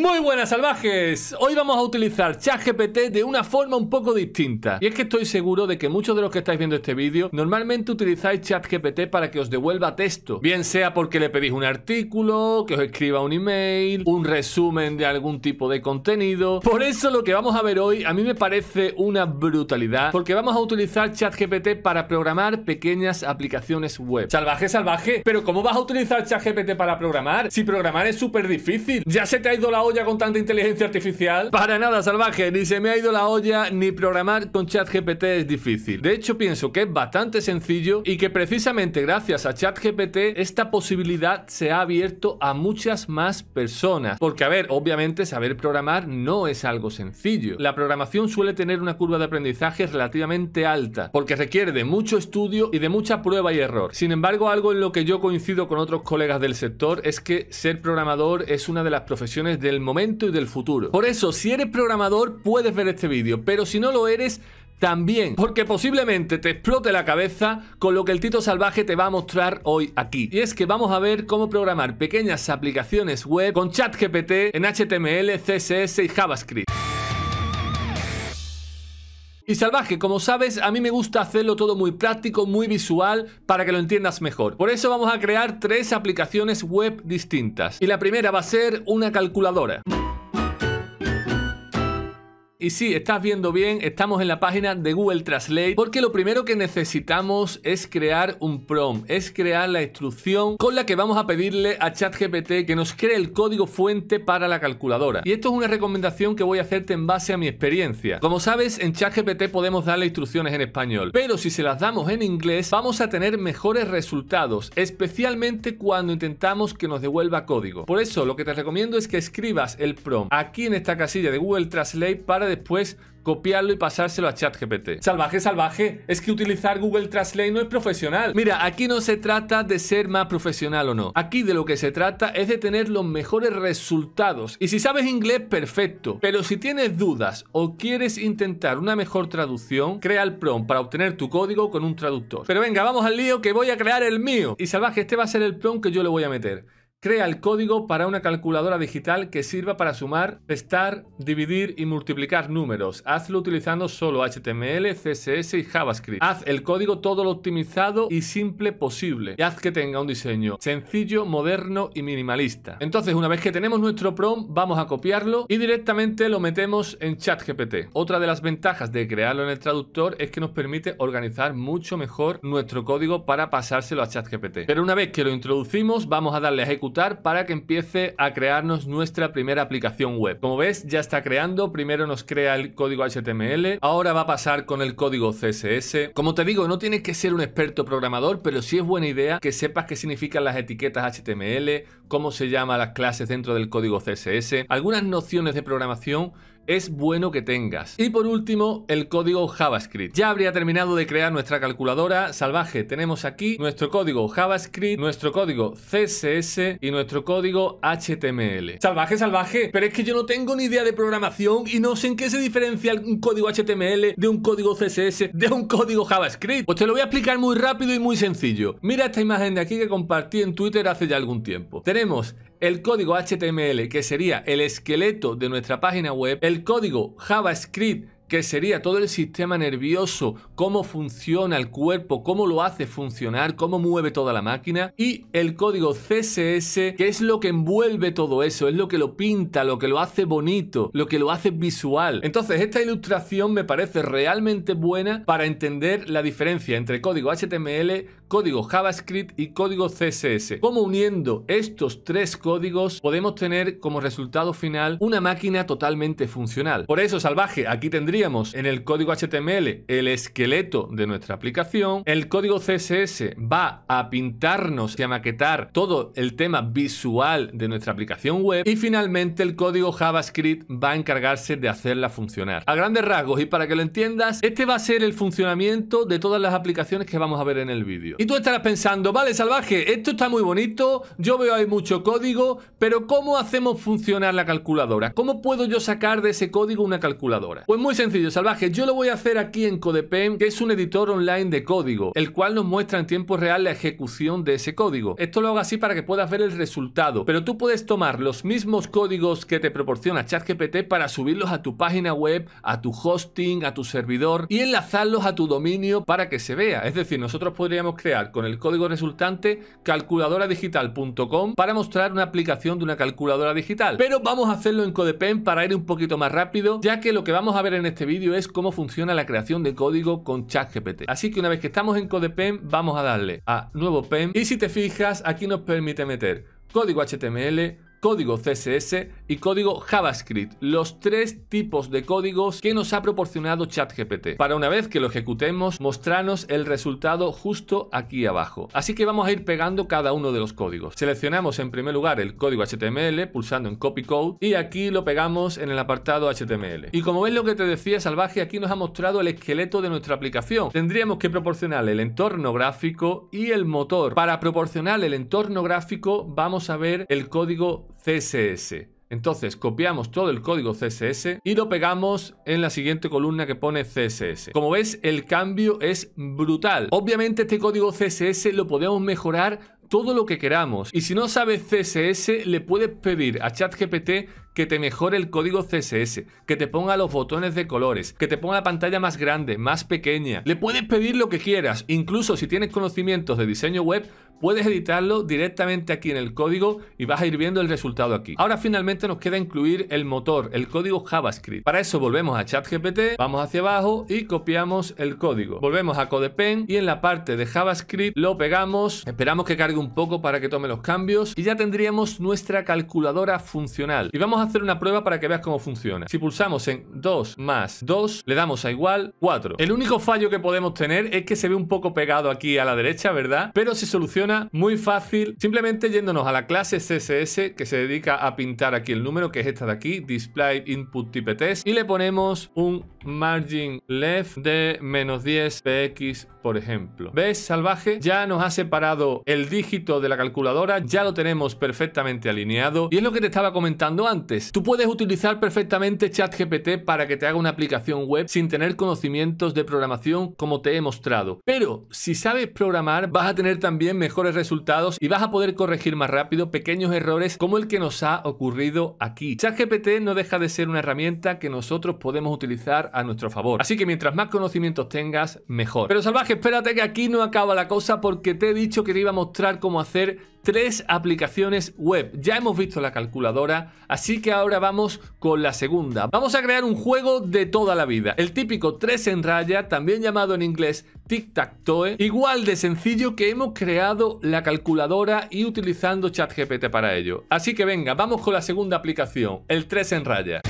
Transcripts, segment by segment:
Muy buenas salvajes, hoy vamos a utilizar ChatGPT de una forma un poco distinta y es que estoy seguro de que muchos de los que estáis viendo este vídeo normalmente utilizáis ChatGPT para que os devuelva texto, bien sea porque le pedís un artículo, que os escriba un email, un resumen de algún tipo de contenido, por eso lo que vamos a ver hoy a mí me parece una brutalidad porque vamos a utilizar ChatGPT para programar pequeñas aplicaciones web. Salvaje, salvaje, pero ¿cómo vas a utilizar ChatGPT para programar? Si programar es súper difícil, ya se te ha ido la con tanta inteligencia artificial? Para nada, salvaje, ni se me ha ido la olla, ni programar con ChatGPT es difícil. De hecho, pienso que es bastante sencillo y que precisamente gracias a ChatGPT esta posibilidad se ha abierto a muchas más personas. Porque, a ver, obviamente saber programar no es algo sencillo. La programación suele tener una curva de aprendizaje relativamente alta, porque requiere de mucho estudio y de mucha prueba y error. Sin embargo, algo en lo que yo coincido con otros colegas del sector es que ser programador es una de las profesiones del momento y del futuro. Por eso, si eres programador, puedes ver este vídeo, pero si no lo eres, también, porque posiblemente te explote la cabeza con lo que el Tito Salvaje te va a mostrar hoy aquí. Y es que vamos a ver cómo programar pequeñas aplicaciones web con gpt en HTML, CSS y JavaScript. Y salvaje, como sabes, a mí me gusta hacerlo todo muy práctico, muy visual, para que lo entiendas mejor. Por eso vamos a crear tres aplicaciones web distintas. Y la primera va a ser una calculadora. Y sí, estás viendo bien, estamos en la página de Google Translate porque lo primero que necesitamos es crear un prompt, es crear la instrucción con la que vamos a pedirle a ChatGPT que nos cree el código fuente para la calculadora. Y esto es una recomendación que voy a hacerte en base a mi experiencia. Como sabes, en ChatGPT podemos darle instrucciones en español, pero si se las damos en inglés vamos a tener mejores resultados, especialmente cuando intentamos que nos devuelva código. Por eso lo que te recomiendo es que escribas el prompt aquí en esta casilla de Google Translate para después copiarlo y pasárselo a ChatGPT. Salvaje, salvaje, es que utilizar Google Translate no es profesional. Mira, aquí no se trata de ser más profesional o no. Aquí de lo que se trata es de tener los mejores resultados. Y si sabes inglés, perfecto. Pero si tienes dudas o quieres intentar una mejor traducción, crea el prompt para obtener tu código con un traductor. Pero venga, vamos al lío que voy a crear el mío. Y salvaje, este va a ser el prompt que yo le voy a meter. Crea el código para una calculadora digital que sirva para sumar, restar, dividir y multiplicar números. Hazlo utilizando solo HTML, CSS y JavaScript. Haz el código todo lo optimizado y simple posible. Y haz que tenga un diseño sencillo, moderno y minimalista. Entonces, una vez que tenemos nuestro prompt, vamos a copiarlo y directamente lo metemos en ChatGPT. Otra de las ventajas de crearlo en el traductor es que nos permite organizar mucho mejor nuestro código para pasárselo a ChatGPT. Pero una vez que lo introducimos, vamos a darle a ejecutar para que empiece a crearnos nuestra primera aplicación web. Como ves, ya está creando. Primero nos crea el código HTML. Ahora va a pasar con el código CSS. Como te digo, no tienes que ser un experto programador, pero sí es buena idea que sepas qué significan las etiquetas HTML, cómo se llaman las clases dentro del código CSS, algunas nociones de programación es bueno que tengas. Y por último, el código JavaScript. Ya habría terminado de crear nuestra calculadora salvaje. Tenemos aquí nuestro código JavaScript, nuestro código CSS y nuestro código HTML. Salvaje, salvaje, pero es que yo no tengo ni idea de programación y no sé en qué se diferencia un código HTML de un código CSS, de un código JavaScript. Pues te lo voy a explicar muy rápido y muy sencillo. Mira esta imagen de aquí que compartí en Twitter hace ya algún tiempo. Tenemos el código HTML, que sería el esqueleto de nuestra página web, el código JavaScript, que sería todo el sistema nervioso, cómo funciona el cuerpo, cómo lo hace funcionar, cómo mueve toda la máquina, y el código CSS, que es lo que envuelve todo eso, es lo que lo pinta, lo que lo hace bonito, lo que lo hace visual. Entonces, esta ilustración me parece realmente buena para entender la diferencia entre código HTML, código JavaScript y código CSS. Como uniendo estos tres códigos podemos tener como resultado final una máquina totalmente funcional. Por eso, salvaje, aquí tendríamos en el código HTML el esqueleto de nuestra aplicación. El código CSS va a pintarnos y a maquetar todo el tema visual de nuestra aplicación web. Y finalmente el código JavaScript va a encargarse de hacerla funcionar. A grandes rasgos y para que lo entiendas, este va a ser el funcionamiento de todas las aplicaciones que vamos a ver en el vídeo. Y tú estarás pensando, vale, salvaje, esto está muy bonito, yo veo hay mucho código, pero ¿cómo hacemos funcionar la calculadora? ¿Cómo puedo yo sacar de ese código una calculadora? Pues muy sencillo, salvaje, yo lo voy a hacer aquí en CodePen, que es un editor online de código, el cual nos muestra en tiempo real la ejecución de ese código. Esto lo hago así para que puedas ver el resultado, pero tú puedes tomar los mismos códigos que te proporciona ChatGPT para subirlos a tu página web, a tu hosting, a tu servidor y enlazarlos a tu dominio para que se vea. Es decir, nosotros podríamos crear con el código resultante calculadora digital.com para mostrar una aplicación de una calculadora digital. Pero vamos a hacerlo en CodePen para ir un poquito más rápido, ya que lo que vamos a ver en este vídeo es cómo funciona la creación de código con ChatGPT. Así que una vez que estamos en CodePen, vamos a darle a Nuevo Pen y si te fijas, aquí nos permite meter código HTML, código CSS y código JavaScript, los tres tipos de códigos que nos ha proporcionado ChatGPT, para una vez que lo ejecutemos mostrarnos el resultado justo aquí abajo. Así que vamos a ir pegando cada uno de los códigos. Seleccionamos en primer lugar el código HTML pulsando en Copy Code y aquí lo pegamos en el apartado HTML. Y como ves lo que te decía Salvaje, aquí nos ha mostrado el esqueleto de nuestra aplicación. Tendríamos que proporcionar el entorno gráfico y el motor. Para proporcionar el entorno gráfico vamos a ver el código CSS. Entonces copiamos todo el código CSS y lo pegamos en la siguiente columna que pone CSS. Como ves, el cambio es brutal. Obviamente este código CSS lo podemos mejorar todo lo que queramos. Y si no sabes CSS, le puedes pedir a ChatGPT que te mejore el código CSS, que te ponga los botones de colores, que te ponga la pantalla más grande, más pequeña. Le puedes pedir lo que quieras, incluso si tienes conocimientos de diseño web, puedes editarlo directamente aquí en el código y vas a ir viendo el resultado aquí. Ahora finalmente nos queda incluir el motor, el código JavaScript. Para eso volvemos a ChatGPT, vamos hacia abajo y copiamos el código. Volvemos a CodePen y en la parte de JavaScript lo pegamos, esperamos que cargue un poco para que tome los cambios y ya tendríamos nuestra calculadora funcional. Y vamos a hacer una prueba para que veas cómo funciona. Si pulsamos en 2 más 2, le damos a igual 4. El único fallo que podemos tener es que se ve un poco pegado aquí a la derecha, ¿verdad? Pero se soluciona muy fácil, simplemente yéndonos a la clase CSS que se dedica a pintar aquí el número, que es esta de aquí, Display Input Type Test, y le ponemos un margin left de menos 10 px por ejemplo. ¿Ves, salvaje? Ya nos ha separado el dígito de la calculadora, ya lo tenemos perfectamente alineado. Y es lo que te estaba comentando antes. Tú puedes utilizar perfectamente ChatGPT para que te haga una aplicación web sin tener conocimientos de programación como te he mostrado. Pero si sabes programar, vas a tener también mejores resultados y vas a poder corregir más rápido pequeños errores como el que nos ha ocurrido aquí. ChatGPT no deja de ser una herramienta que nosotros podemos utilizar a nuestro favor. Así que mientras más conocimientos tengas, mejor. Pero salvaje, espérate que aquí no acaba la cosa porque te he dicho que te iba a mostrar cómo hacer tres aplicaciones web. Ya hemos visto la calculadora, así que ahora vamos con la segunda. Vamos a crear un juego de toda la vida. El típico 3 en raya, también llamado en inglés tic-tac-toe, igual de sencillo que hemos creado la calculadora y utilizando ChatGPT para ello. Así que venga, vamos con la segunda aplicación, el 3 en raya.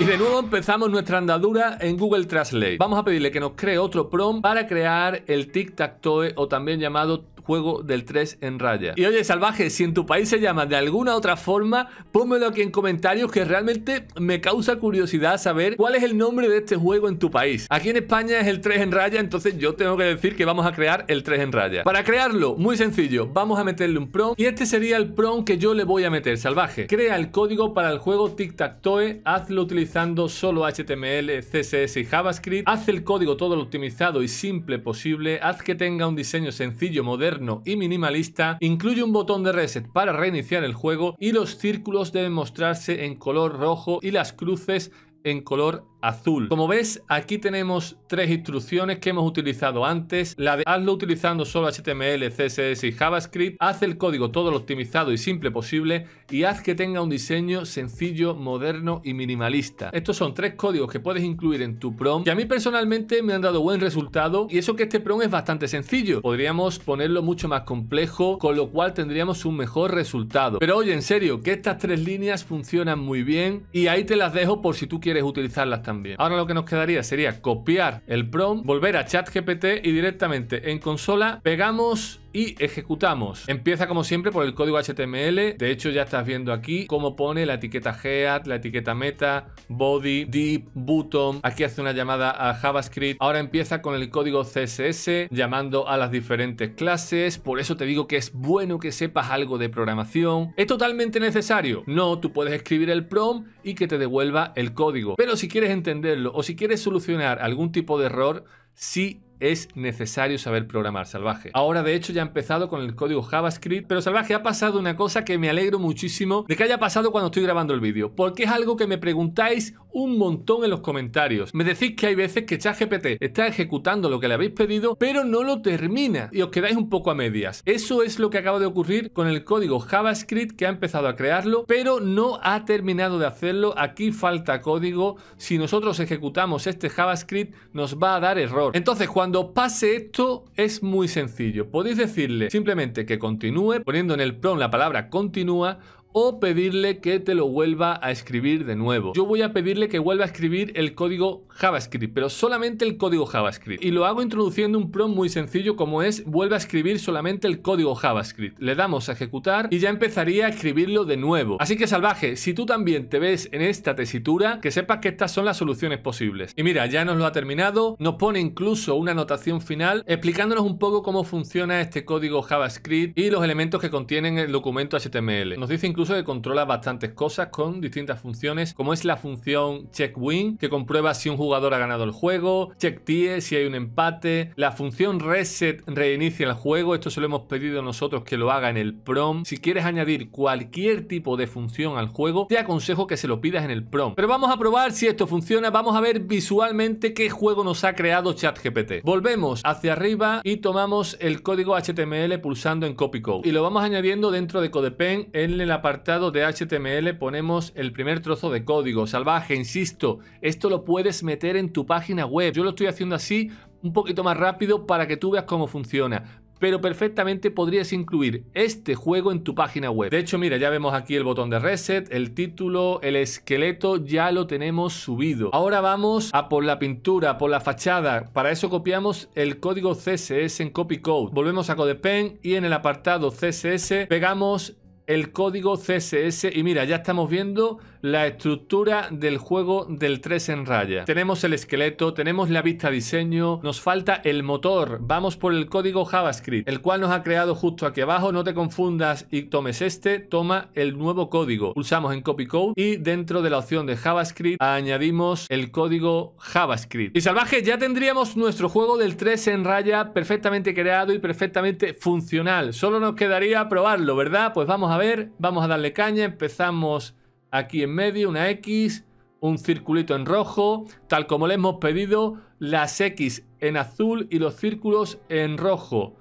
Y de nuevo empezamos nuestra andadura en Google Translate. Vamos a pedirle que nos cree otro prompt para crear el tic-tac-toe o también llamado juego del 3 en raya. Y oye, salvaje, si en tu país se llama de alguna otra forma, pónmelo aquí en comentarios que realmente me causa curiosidad saber cuál es el nombre de este juego en tu país. Aquí en España es el 3 en raya, entonces yo tengo que decir que vamos a crear el 3 en raya. Para crearlo, muy sencillo, vamos a meterle un prom y este sería el prom que yo le voy a meter, salvaje. Crea el código para el juego Tic-Tac-Toe, hazlo utilizando solo HTML, CSS y JavaScript, haz el código todo lo optimizado y simple posible, haz que tenga un diseño sencillo, moderno, y minimalista, incluye un botón de reset para reiniciar el juego y los círculos deben mostrarse en color rojo y las cruces en color azul. Como ves, aquí tenemos tres instrucciones que hemos utilizado antes. La de hazlo utilizando solo HTML, CSS y JavaScript. Haz el código todo lo optimizado y simple posible y haz que tenga un diseño sencillo, moderno y minimalista. Estos son tres códigos que puedes incluir en tu prom Y a mí personalmente me han dado buen resultado y eso que este prom es bastante sencillo. Podríamos ponerlo mucho más complejo, con lo cual tendríamos un mejor resultado. Pero oye, en serio, que estas tres líneas funcionan muy bien y ahí te las dejo por si tú quieres utilizarlas también. Ahora lo que nos quedaría sería copiar el prompt, volver a ChatGPT y directamente en consola pegamos y ejecutamos. Empieza como siempre por el código HTML. De hecho, ya estás viendo aquí cómo pone la etiqueta head, la etiqueta meta, body, DEEP, button. Aquí hace una llamada a JavaScript. Ahora empieza con el código CSS llamando a las diferentes clases. Por eso te digo que es bueno que sepas algo de programación. ¿Es totalmente necesario? No, tú puedes escribir el PROM y que te devuelva el código. Pero si quieres entenderlo o si quieres solucionar algún tipo de error, sí es necesario saber programar salvaje. Ahora de hecho ya he empezado con el código JavaScript, pero salvaje ha pasado una cosa que me alegro muchísimo de que haya pasado cuando estoy grabando el vídeo, porque es algo que me preguntáis un montón en los comentarios. Me decís que hay veces que ChatGPT está ejecutando lo que le habéis pedido, pero no lo termina y os quedáis un poco a medias. Eso es lo que acaba de ocurrir con el código JavaScript que ha empezado a crearlo, pero no ha terminado de hacerlo. Aquí falta código. Si nosotros ejecutamos este JavaScript, nos va a dar error. Entonces, cuando pase esto, es muy sencillo. Podéis decirle simplemente que continúe, poniendo en el prompt la palabra continúa o pedirle que te lo vuelva a escribir de nuevo. Yo voy a pedirle que vuelva a escribir el código JavaScript, pero solamente el código JavaScript. Y lo hago introduciendo un prompt muy sencillo como es vuelva a escribir solamente el código JavaScript. Le damos a ejecutar y ya empezaría a escribirlo de nuevo. Así que salvaje, si tú también te ves en esta tesitura, que sepas que estas son las soluciones posibles. Y mira, ya nos lo ha terminado, nos pone incluso una anotación final explicándonos un poco cómo funciona este código JavaScript y los elementos que contienen el documento HTML. Nos dice incluso incluso que controla bastantes cosas con distintas funciones, como es la función check win, que comprueba si un jugador ha ganado el juego, check tie, si hay un empate, la función reset reinicia el juego, esto se lo hemos pedido nosotros que lo haga en el prom. Si quieres añadir cualquier tipo de función al juego, te aconsejo que se lo pidas en el prom. Pero vamos a probar si esto funciona, vamos a ver visualmente qué juego nos ha creado ChatGPT. Volvemos hacia arriba y tomamos el código HTML pulsando en copy code y lo vamos añadiendo dentro de CodePen en la parte apartado de HTML ponemos el primer trozo de código salvaje, insisto, esto lo puedes meter en tu página web. Yo lo estoy haciendo así un poquito más rápido para que tú veas cómo funciona. Pero perfectamente podrías incluir este juego en tu página web. De hecho, mira, ya vemos aquí el botón de reset, el título, el esqueleto, ya lo tenemos subido. Ahora vamos a por la pintura, por la fachada. Para eso copiamos el código CSS en Copy Code. Volvemos a CodePen y en el apartado CSS pegamos el código CSS y mira, ya estamos viendo la estructura del juego del 3 en raya. Tenemos el esqueleto, tenemos la vista diseño, nos falta el motor. Vamos por el código JavaScript, el cual nos ha creado justo aquí abajo. No te confundas y tomes este, toma el nuevo código. Pulsamos en Copy Code y dentro de la opción de JavaScript añadimos el código JavaScript. Y salvaje, ya tendríamos nuestro juego del 3 en raya perfectamente creado y perfectamente funcional. Solo nos quedaría probarlo, ¿verdad? Pues vamos a ver, vamos a darle caña, empezamos aquí en medio una X, un circulito en rojo, tal como le hemos pedido, las X en azul y los círculos en rojo.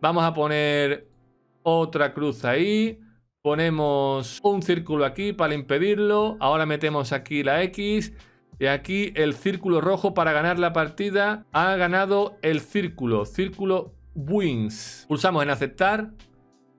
Vamos a poner otra cruz ahí, ponemos un círculo aquí para impedirlo, ahora metemos aquí la X y aquí el círculo rojo para ganar la partida. Ha ganado el círculo, círculo wins. Pulsamos en aceptar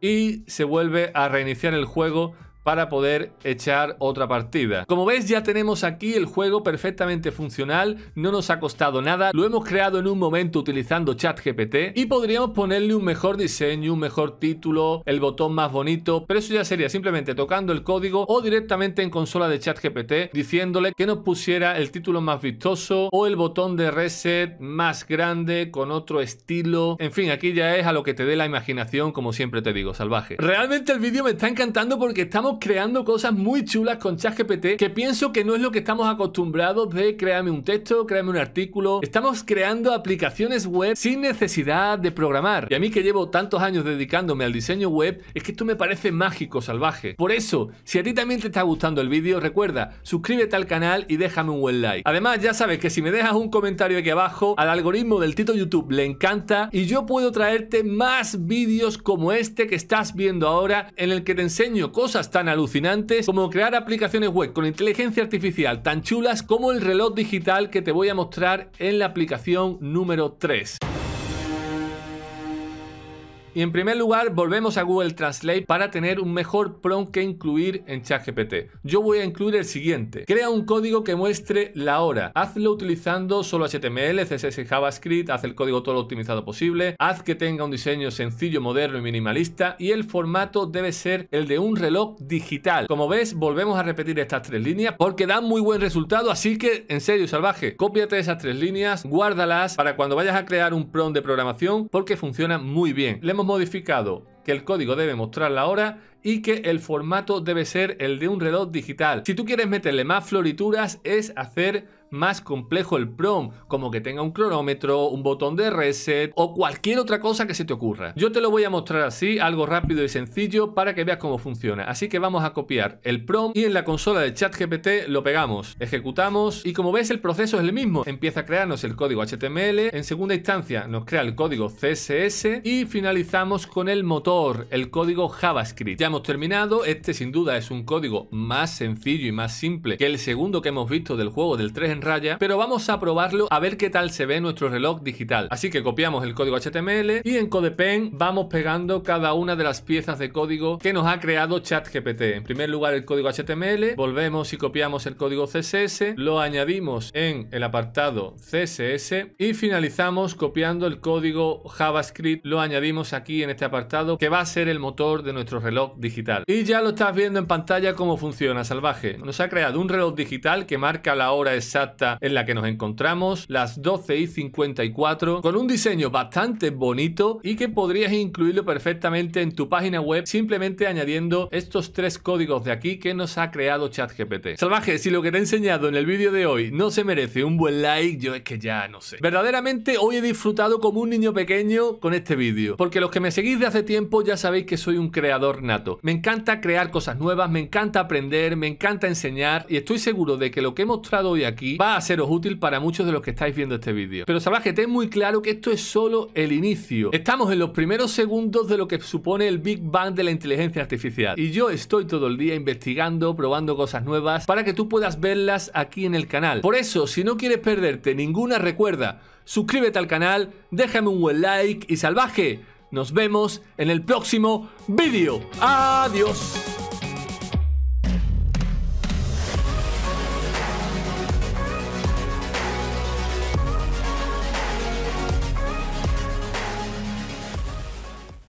y se vuelve a reiniciar el juego para poder echar otra partida. Como veis ya tenemos aquí el juego perfectamente funcional, no nos ha costado nada, lo hemos creado en un momento utilizando ChatGPT y podríamos ponerle un mejor diseño, un mejor título, el botón más bonito, pero eso ya sería simplemente tocando el código o directamente en consola de ChatGPT diciéndole que nos pusiera el título más vistoso o el botón de reset más grande con otro estilo, en fin, aquí ya es a lo que te dé la imaginación como siempre te digo, salvaje. Realmente el vídeo me está encantando porque estamos creando cosas muy chulas con ChatGPT que pienso que no es lo que estamos acostumbrados de créame un texto, crearme un artículo. Estamos creando aplicaciones web sin necesidad de programar. Y a mí que llevo tantos años dedicándome al diseño web, es que esto me parece mágico, salvaje. Por eso, si a ti también te está gustando el vídeo, recuerda, suscríbete al canal y déjame un buen like. Además, ya sabes que si me dejas un comentario aquí abajo, al algoritmo del Tito YouTube le encanta y yo puedo traerte más vídeos como este que estás viendo ahora en el que te enseño cosas tan alucinantes como crear aplicaciones web con inteligencia artificial tan chulas como el reloj digital que te voy a mostrar en la aplicación número 3. Y en primer lugar, volvemos a Google Translate para tener un mejor prompt que incluir en ChatGPT. Yo voy a incluir el siguiente. Crea un código que muestre la hora. Hazlo utilizando solo HTML, CSS y JavaScript. Haz el código todo lo optimizado posible. Haz que tenga un diseño sencillo, moderno y minimalista. Y el formato debe ser el de un reloj digital. Como ves, volvemos a repetir estas tres líneas porque dan muy buen resultado. Así que, en serio, salvaje, cópiate esas tres líneas, guárdalas para cuando vayas a crear un prompt de programación porque funciona muy bien. Le hemos modificado que el código debe mostrar la hora y que el formato debe ser el de un reloj digital. Si tú quieres meterle más florituras es hacer más complejo el prom como que tenga un cronómetro, un botón de reset o cualquier otra cosa que se te ocurra. Yo te lo voy a mostrar así, algo rápido y sencillo para que veas cómo funciona. Así que vamos a copiar el prom y en la consola de ChatGPT lo pegamos, ejecutamos y como ves el proceso es el mismo. Empieza a crearnos el código HTML, en segunda instancia nos crea el código CSS y finalizamos con el motor, el código JavaScript. Ya hemos terminado, este sin duda es un código más sencillo y más simple que el segundo que hemos visto del juego del 3 en raya, pero vamos a probarlo a ver qué tal se ve nuestro reloj digital. Así que copiamos el código HTML y en CodePen vamos pegando cada una de las piezas de código que nos ha creado ChatGPT. En primer lugar el código HTML, volvemos y copiamos el código CSS, lo añadimos en el apartado CSS y finalizamos copiando el código JavaScript, lo añadimos aquí en este apartado que va a ser el motor de nuestro reloj digital. Y ya lo estás viendo en pantalla cómo funciona, salvaje. Nos ha creado un reloj digital que marca la hora exacta en la que nos encontramos, las 12 y 54, con un diseño bastante bonito y que podrías incluirlo perfectamente en tu página web simplemente añadiendo estos tres códigos de aquí que nos ha creado ChatGPT. Salvaje, si lo que te he enseñado en el vídeo de hoy no se merece un buen like, yo es que ya no sé. Verdaderamente hoy he disfrutado como un niño pequeño con este vídeo, porque los que me seguís de hace tiempo ya sabéis que soy un creador nato. Me encanta crear cosas nuevas, me encanta aprender, me encanta enseñar y estoy seguro de que lo que he mostrado hoy aquí va a seros útil para muchos de los que estáis viendo este vídeo. Pero salvaje, ten muy claro que esto es solo el inicio. Estamos en los primeros segundos de lo que supone el Big Bang de la inteligencia artificial. Y yo estoy todo el día investigando, probando cosas nuevas para que tú puedas verlas aquí en el canal. Por eso, si no quieres perderte ninguna, recuerda, suscríbete al canal, déjame un buen like y salvaje. Nos vemos en el próximo vídeo. Adiós.